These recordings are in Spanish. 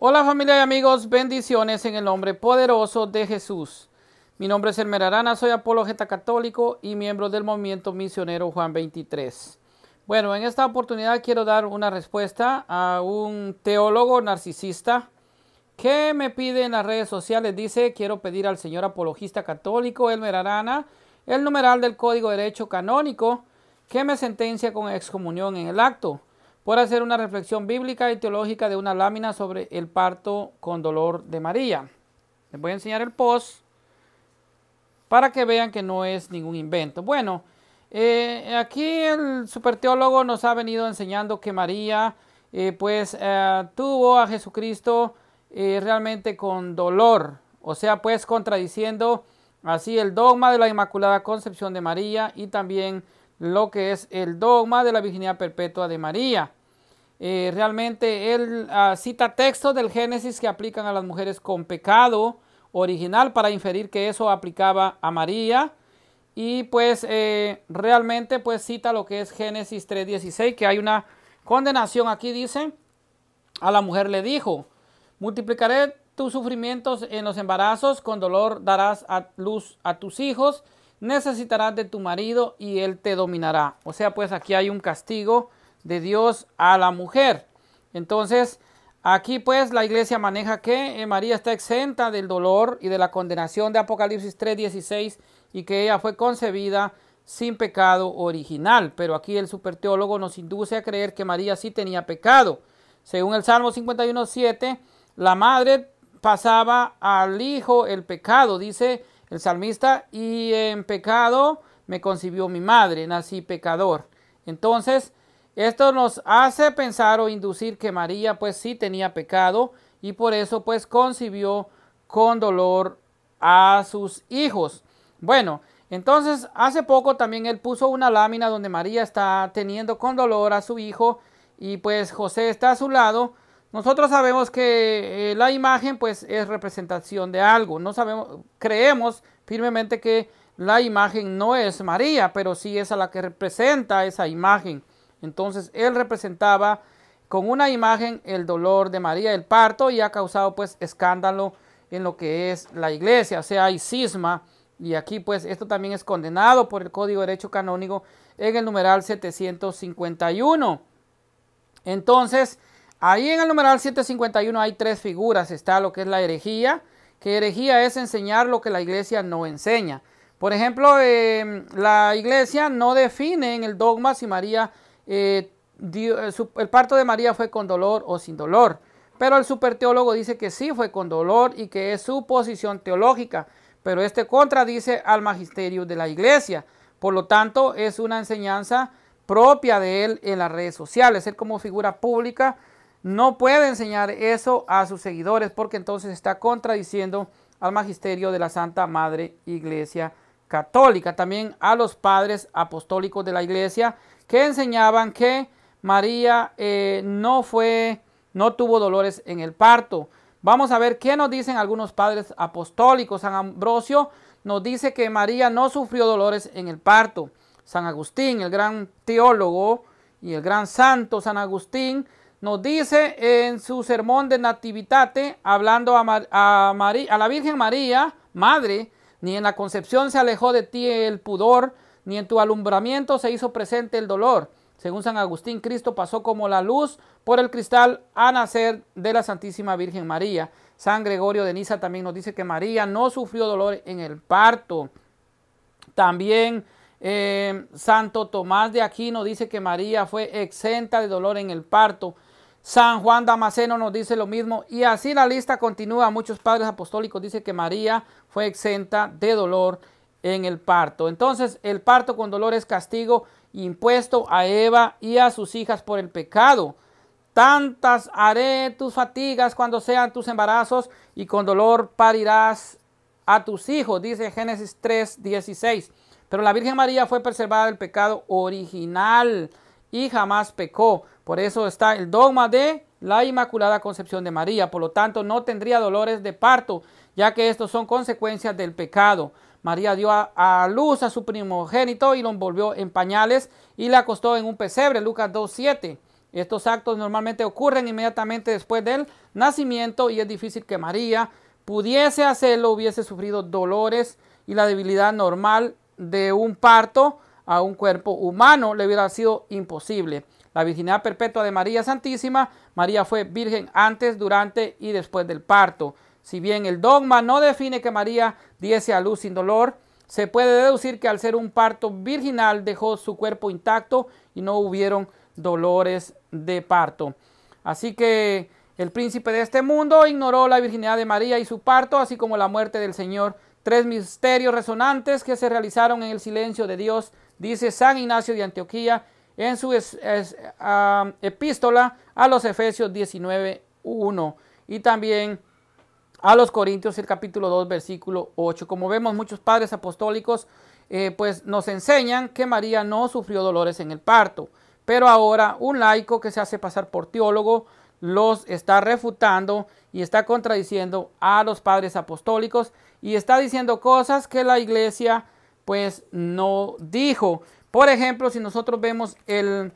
Hola familia y amigos, bendiciones en el nombre poderoso de Jesús. Mi nombre es Elmer Arana, soy apologeta católico y miembro del movimiento misionero Juan 23. Bueno, en esta oportunidad quiero dar una respuesta a un teólogo narcisista que me pide en las redes sociales, dice, quiero pedir al señor apologista católico Elmer Arana el numeral del Código de Derecho Canónico que me sentencia con excomunión en el acto por hacer una reflexión bíblica y teológica de una lámina sobre el parto con dolor de María. Les voy a enseñar el post para que vean que no es ningún invento. Bueno, eh, aquí el superteólogo nos ha venido enseñando que María eh, pues eh, tuvo a Jesucristo realmente con dolor, o sea pues contradiciendo así el dogma de la Inmaculada Concepción de María y también lo que es el dogma de la virginidad perpetua de María. Eh, realmente él ah, cita textos del Génesis que aplican a las mujeres con pecado original para inferir que eso aplicaba a María. Y pues eh, realmente pues cita lo que es Génesis 3.16, que hay una condenación aquí, dice, a la mujer le dijo, multiplicaré tus sufrimientos en los embarazos, con dolor darás luz a tus hijos, necesitarás de tu marido y él te dominará. O sea, pues aquí hay un castigo de Dios a la mujer. Entonces, aquí pues la iglesia maneja que eh, María está exenta del dolor y de la condenación de Apocalipsis 3:16 y que ella fue concebida sin pecado original. Pero aquí el superteólogo nos induce a creer que María sí tenía pecado. Según el Salmo 51.7, la madre pasaba al hijo el pecado, dice el salmista, y en pecado me concibió mi madre, nací pecador. Entonces, esto nos hace pensar o inducir que María pues sí tenía pecado y por eso pues concibió con dolor a sus hijos. Bueno, entonces hace poco también él puso una lámina donde María está teniendo con dolor a su hijo y pues José está a su lado. Nosotros sabemos que eh, la imagen pues es representación de algo. No sabemos, creemos firmemente que la imagen no es María, pero sí es a la que representa esa imagen. Entonces él representaba con una imagen el dolor de María del parto y ha causado pues escándalo en lo que es la iglesia, o sea, hay cisma y aquí pues esto también es condenado por el Código de Derecho Canónico en el numeral 751. Entonces, ahí en el numeral 751 hay tres figuras, está lo que es la herejía, que herejía es enseñar lo que la iglesia no enseña. Por ejemplo, em, la iglesia no define en el dogma si María eh, eh, el parto de María fue con dolor o sin dolor. Pero el superteólogo dice que sí fue con dolor y que es su posición teológica, pero este contradice al magisterio de la iglesia. Por lo tanto, es una enseñanza propia de él en las redes sociales. Él como figura pública no puede enseñar eso a sus seguidores porque entonces está contradiciendo al magisterio de la Santa Madre Iglesia Católica, también a los padres apostólicos de la Iglesia que enseñaban que María eh, no fue, no tuvo dolores en el parto. Vamos a ver qué nos dicen algunos padres apostólicos. San Ambrosio nos dice que María no sufrió dolores en el parto. San Agustín, el gran teólogo y el gran santo San Agustín, nos dice en su sermón de Nativitate, hablando a la Virgen María, Madre, ni en la concepción se alejó de ti el pudor, ni en tu alumbramiento se hizo presente el dolor. Según San Agustín, Cristo pasó como la luz por el cristal a nacer de la Santísima Virgen María. San Gregorio de Niza también nos dice que María no sufrió dolor en el parto. También eh, Santo Tomás de Aquino dice que María fue exenta de dolor en el parto. San Juan Damasceno nos dice lo mismo y así la lista continúa. Muchos padres apostólicos dicen que María fue exenta de dolor en el parto. Entonces el parto con dolor es castigo impuesto a Eva y a sus hijas por el pecado. Tantas haré tus fatigas cuando sean tus embarazos y con dolor parirás a tus hijos, dice Génesis 3, 16. Pero la Virgen María fue preservada del pecado original y jamás pecó. Por eso está el dogma de la Inmaculada Concepción de María. Por lo tanto, no tendría dolores de parto, ya que estos son consecuencias del pecado. María dio a, luz a su primogénito y lo envolvió en pañales y le acostó en un pesebre, Lucas 2.7. Estos actos normalmente ocurren inmediatamente después del nacimiento y es difícil que María pudiese hacerlo, hubiese sufrido dolores y la debilidad normal de un parto a un cuerpo humano le hubiera sido imposible. La virginidad perpetua de María Santísima, María fue virgen antes, durante y después del parto. Si bien el dogma no define que María diese a luz sin dolor, se puede deducir que al ser un parto virginal dejó su cuerpo intacto y no hubieron dolores de parto. Así que el príncipe de este mundo ignoró la virginidad de María y su parto, así como la muerte del Señor. Tres misterios resonantes que se realizaron en el silencio de Dios, dice San Ignacio de Antioquía en su ah, epístola a los Efesios 19.1. Y también a los Corintios, el capítulo 2, versículo 8. Como vemos, muchos padres apostólicos eh, pues nos enseñan que María no sufrió dolores en el parto, pero ahora un laico que se hace pasar por teólogo los está refutando y está contradiciendo a los padres apostólicos y está diciendo cosas que la iglesia pues no dijo. Por ejemplo, si nosotros vemos el,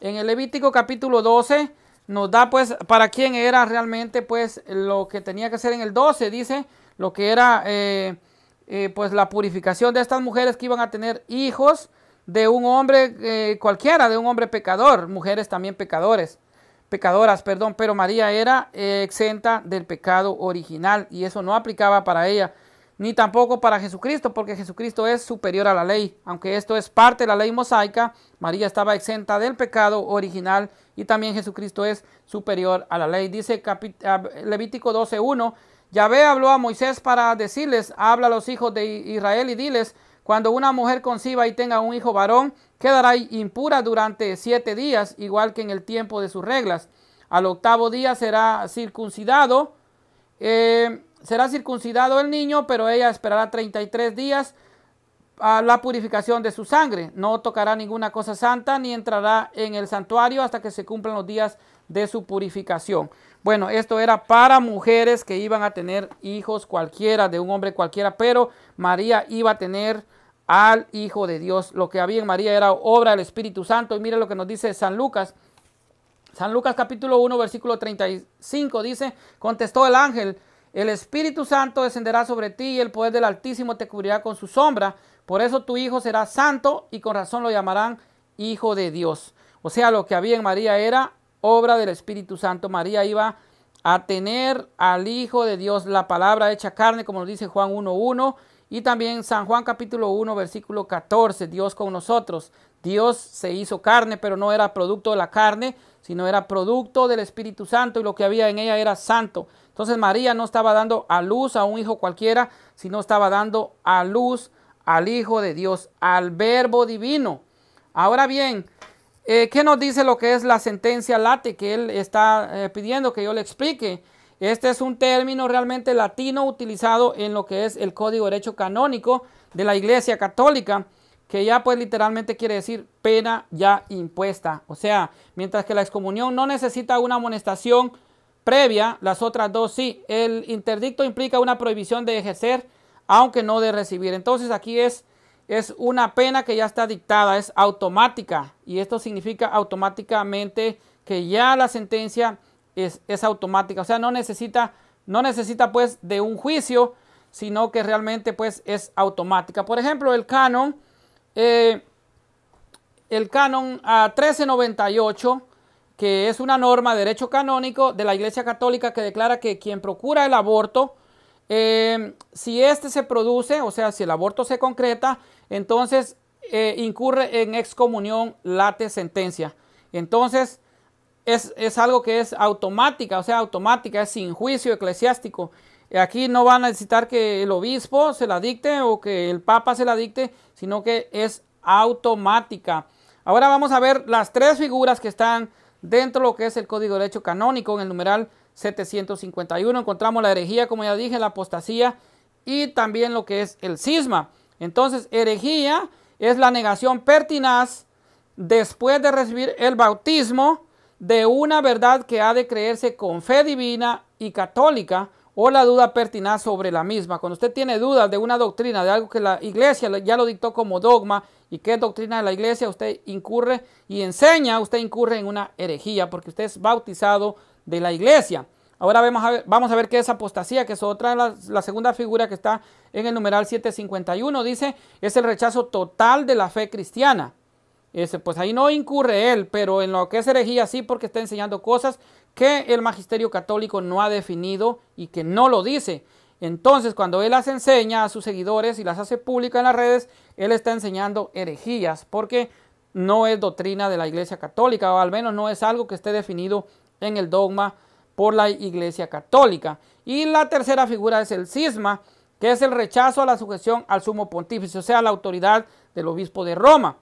en el Levítico capítulo 12, nos da pues para quién era realmente pues lo que tenía que hacer en el 12, dice, lo que era eh, eh, pues la purificación de estas mujeres que iban a tener hijos de un hombre eh, cualquiera, de un hombre pecador, mujeres también pecadores, pecadoras, perdón, pero María era exenta del pecado original y eso no aplicaba para ella ni tampoco para Jesucristo, porque Jesucristo es superior a la ley. Aunque esto es parte de la ley mosaica, María estaba exenta del pecado original y también Jesucristo es superior a la ley. Dice ah, Levítico 12.1, Yahvé habló a Moisés para decirles, habla a los hijos de Israel y diles, cuando una mujer conciba y tenga un hijo varón, quedará impura durante siete días, igual que en el tiempo de sus reglas. Al octavo día será circuncidado. Eh, será circuncidado el niño, pero ella esperará 33 días a la purificación de su sangre. No tocará ninguna cosa santa ni entrará en el santuario hasta que se cumplan los días de su purificación. Bueno, esto era para mujeres que iban a tener hijos cualquiera, de un hombre cualquiera, pero María iba a tener al Hijo de Dios. Lo que había en María era obra del Espíritu Santo. Y mire lo que nos dice San Lucas. San Lucas capítulo 1, versículo 35 dice, contestó el ángel el Espíritu Santo descenderá sobre ti y el poder del Altísimo te cubrirá con su sombra. Por eso tu hijo será santo y con razón lo llamarán hijo de Dios. O sea, lo que había en María era obra del Espíritu Santo. María iba a tener al Hijo de Dios la palabra hecha carne, como nos dice Juan 1.1 y también San Juan capítulo 1 versículo 14, Dios con nosotros. Dios se hizo carne, pero no era producto de la carne, sino era producto del Espíritu Santo y lo que había en ella era santo. Entonces María no estaba dando a luz a un hijo cualquiera, sino estaba dando a luz al Hijo de Dios, al Verbo Divino. Ahora bien, eh, ¿qué nos dice lo que es la sentencia late que él está eh, pidiendo que yo le explique? Este es un término realmente latino utilizado en lo que es el Código de Derecho Canónico de la Iglesia Católica, que ya pues literalmente quiere decir pena ya impuesta. O sea, mientras que la excomunión no necesita una amonestación, previa, las otras dos sí. El interdicto implica una prohibición de ejercer, aunque no de recibir. Entonces aquí es, es una pena que ya está dictada, es automática. Y esto significa automáticamente que ya la sentencia es, automática. O sea, no necesita, no necesita pues de un juicio, sino que realmente pues es automática. Por ejemplo, el canon, eh, el canon a 1398 que es una norma de derecho canónico de la Iglesia Católica que declara que quien procura el aborto, eh, si éste se produce, o sea, si el aborto se concreta, entonces eh, incurre en excomunión late sentencia. Entonces, es, es, algo que es automática, o sea, automática, es sin juicio eclesiástico. Aquí no van a necesitar que el obispo se la dicte o que el papa se la dicte, sino que es automática. Ahora vamos a ver las tres figuras que están dentro de lo que es el Código de Derecho Canónico en el numeral 751. Encontramos la herejía, como ya dije, la apostasía y también lo que es el cisma. Entonces, herejía es la negación pertinaz después de recibir el bautismo de una verdad que ha de creerse con fe divina y católica o la duda pertinaz sobre la misma. Cuando usted tiene dudas de una doctrina, de algo que la iglesia ya lo dictó como dogma y que es doctrina de la iglesia, usted incurre y enseña, usted incurre en una herejía porque usted es bautizado de la iglesia. Ahora vamos a ver, vamos a ver qué es apostasía, que es otra, la, segunda figura que está en el numeral 751, dice, es el rechazo total de la fe cristiana. Ese, pues ahí no incurre él, pero en lo que es herejía sí, porque está enseñando cosas que el magisterio católico no ha definido y que no lo dice. Entonces, cuando él las enseña a sus seguidores y las hace públicas en las redes, él está enseñando herejías, porque no es doctrina de la Iglesia Católica, o al menos no es algo que esté definido en el dogma por la Iglesia Católica. Y la tercera figura es el cisma, que es el rechazo a la sujeción al sumo pontífice, o sea, la autoridad del obispo de Roma.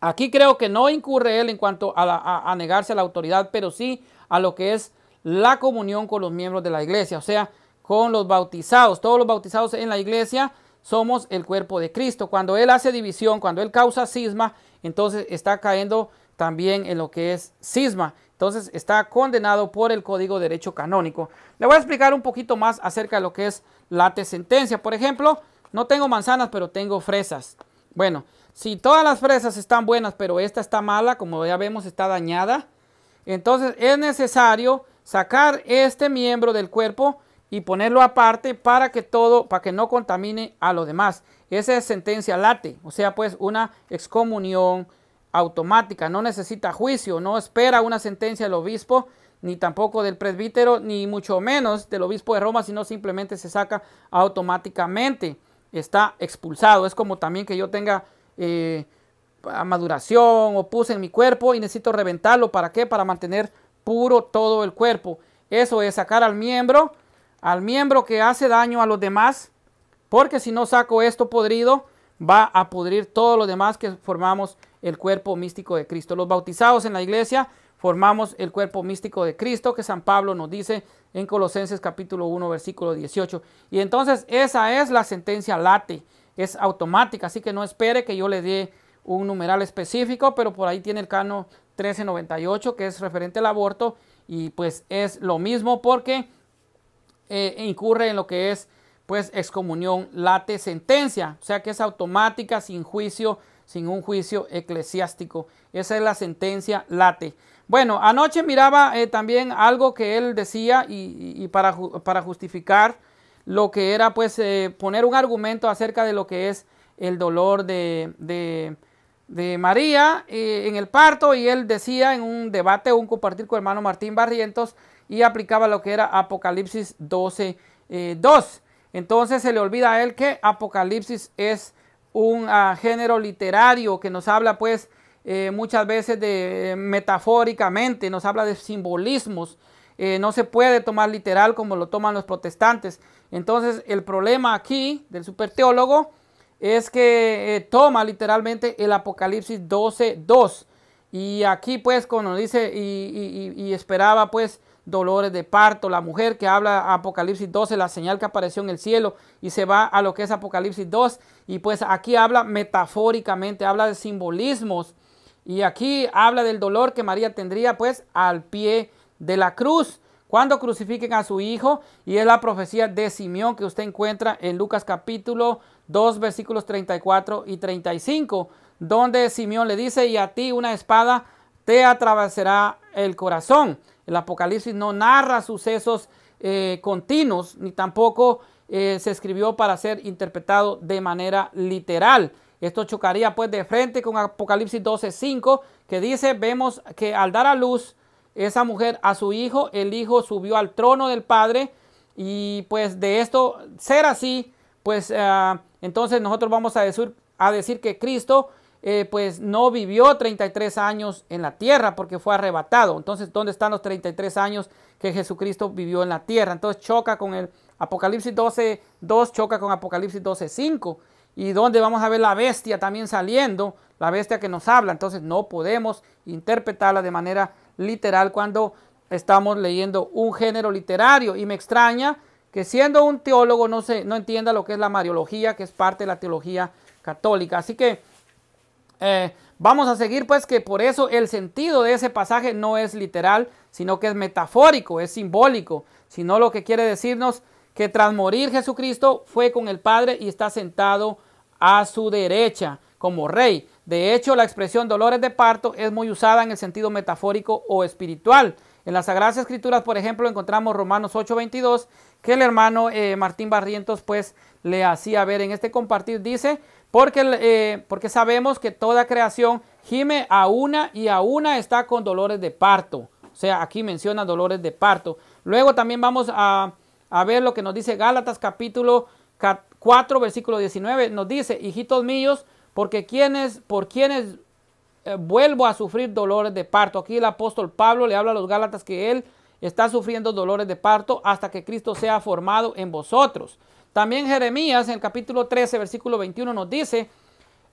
Aquí creo que no incurre él en cuanto a, a negarse a la autoridad, pero sí a lo que es la comunión con los miembros de la iglesia, o sea, con los bautizados. Todos los bautizados en la iglesia somos el cuerpo de Cristo. Cuando Él hace división, cuando Él causa cisma, entonces está cayendo también en lo que es cisma. Entonces está condenado por el Código de Derecho Canónico. Le voy a explicar un poquito más acerca de lo que es la sentencia. Por ejemplo, no tengo manzanas, pero tengo fresas. Bueno, si todas las fresas están buenas, pero esta está mala, como ya vemos, está dañada, entonces es necesario sacar este miembro del cuerpo y ponerlo aparte para que todo, para que no contamine a lo demás. Esa es sentencia late, o sea, pues una excomunión automática, no necesita juicio, no espera una sentencia del obispo, ni tampoco del presbítero, ni mucho menos del obispo de Roma, sino simplemente se saca automáticamente, está expulsado. Es como también que yo tenga eh, a maduración o puse en mi cuerpo y necesito reventarlo. ¿Para qué? Para mantener puro todo el cuerpo. Eso es sacar al miembro, al miembro que hace daño a los demás, porque si no saco esto podrido, va a pudrir todo lo demás que formamos el cuerpo místico de Cristo. Los bautizados en la iglesia formamos el cuerpo místico de Cristo que San Pablo nos dice en Colosenses capítulo 1 versículo 18. Y entonces esa es la sentencia late, es automática, así que no espere que yo le dé un numeral específico, pero por ahí tiene el cano 1398 que es referente al aborto y pues es lo mismo porque eh, incurre en lo que es pues excomunión late sentencia, o sea que es automática sin juicio, sin un juicio eclesiástico. Esa es la sentencia late. Bueno, anoche miraba eh, también algo que él decía y, para, para, justificar lo que era pues eh, poner un argumento acerca de lo que es el dolor de de María eh, en el parto y él decía en un debate, un compartir con hermano Martín Barrientos y aplicaba lo que era Apocalipsis 12, 2. Eh, Entonces se le olvida a él que Apocalipsis es un ah, género literario que nos habla pues eh, muchas veces de metafóricamente, nos habla de simbolismos, no se puede tomar literal como lo toman los protestantes. Entonces el problema aquí del superteólogo es que eh, toma literalmente el Apocalipsis 2 Y aquí pues cuando dice y, y, esperaba pues dolores de parto, la mujer que habla Apocalipsis 12, la señal que apareció en el cielo y se va a lo que es Apocalipsis 2 y pues aquí habla metafóricamente, habla de simbolismos y aquí habla del dolor que María tendría pues al pie de la cruz cuando crucifiquen a su hijo y es la profecía de Simeón que usted encuentra en Lucas capítulo 2, versículos 34 y 35, donde Simeón le dice, y a ti una espada te atravesará el corazón. El Apocalipsis no narra sucesos eh, continuos, ni tampoco eh, se escribió para ser interpretado de manera literal. Esto chocaría pues de frente con Apocalipsis 12.5, que dice, vemos que al dar a luz esa mujer a su hijo, el hijo subió al trono del Padre, y pues de esto ser así, pues ah, entonces nosotros vamos a decir, que Cristo eh, pues no vivió 33 años en la tierra porque fue arrebatado. Entonces, ¿dónde están los 33 años que Jesucristo vivió en la tierra? Entonces choca con el Apocalipsis 12, 2, choca con Apocalipsis 12.5 Y donde vamos a ver la bestia también saliendo, la bestia que nos habla. Entonces no podemos interpretarla de manera literal cuando estamos leyendo un género literario. Y me extraña que siendo un teólogo no, se, no entienda lo que es la Mariología, que es parte de la teología católica. Así que eh, vamos a seguir pues que por eso el sentido de ese pasaje no es literal, sino que es metafórico, es simbólico, sino lo que quiere decirnos que tras morir Jesucristo fue con el Padre y está sentado a su derecha como rey. De hecho, la expresión dolores de parto es muy usada en el sentido metafórico o espiritual. En las Sagradas Escrituras, por ejemplo, encontramos Romanos 8:22, que el hermano eh, Martín Barrientos pues le hacía ver en este compartir. Dice, porque, eh, porque sabemos que toda creación gime a una y a una está con dolores de parto. O sea, aquí menciona dolores de parto. Luego también vamos a, ver lo que nos dice Gálatas capítulo 4, versículo 19. Nos dice, hijitos míos, porque quienes, por quienes eh, vuelvo a sufrir dolores de parto. Aquí el apóstol Pablo le habla a los Gálatas que él está sufriendo dolores de parto hasta que Cristo sea formado en vosotros. También Jeremías en el capítulo 13, versículo 21 nos dice,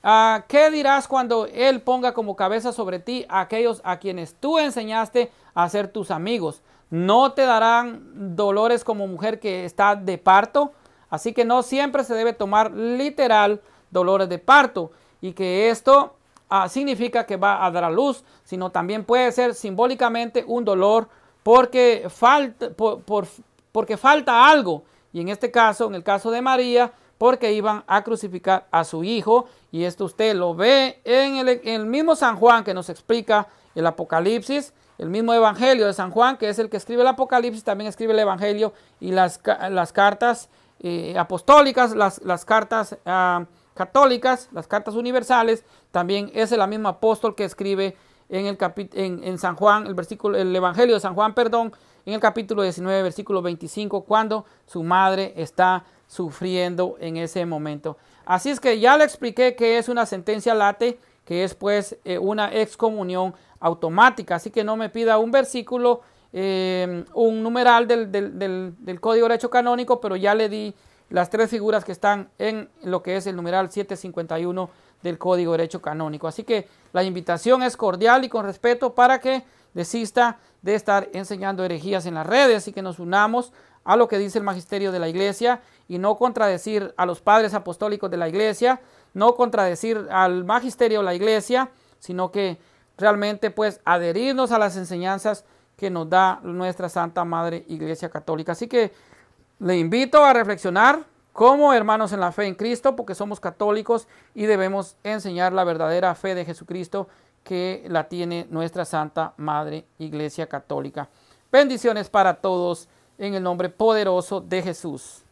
ah, ¿qué dirás cuando Él ponga como cabeza sobre ti a aquellos a quienes tú enseñaste a ser tus amigos? ¿No te darán dolores como mujer que está de parto? Así que no siempre se debe tomar literal dolores de parto y que esto ah, significa que va a dar a luz, sino también puede ser simbólicamente un dolor porque falta, porque falta algo. Y en este caso, en el caso de María, porque iban a crucificar a su hijo. Y esto usted lo ve en el, mismo San Juan que nos explica el Apocalipsis, el mismo Evangelio de San Juan, que es el que escribe el Apocalipsis, también escribe el Evangelio y las, cartas eh, apostólicas, las, cartas ah, católicas, las cartas universales, también es el mismo apóstol que escribe en, el en, en, San Juan, el, versículo, el Evangelio de San Juan, perdón, en el capítulo 19, versículo 25, cuando su madre está sufriendo en ese momento. Así es que ya le expliqué que es una sentencia late, que es pues eh, una excomunión automática. Así que no me pida un versículo, eh, un numeral del, código del, código derecho canónico, pero ya le di las tres figuras que están en lo que es el numeral 751 del Código de Derecho Canónico. Así que la invitación es cordial y con respeto para que desista de estar enseñando herejías en las redes y que nos unamos a lo que dice el magisterio de la Iglesia y no contradecir a los padres apostólicos de la Iglesia, no contradecir al magisterio de la Iglesia, sino que realmente pues adherirnos a las enseñanzas que nos da nuestra Santa Madre Iglesia Católica. Así que le invito a reflexionar como hermanos en la fe en Cristo, porque somos católicos y debemos enseñar la verdadera fe de Jesucristo que la tiene nuestra Santa Madre Iglesia Católica. Bendiciones para todos en el nombre poderoso de Jesús.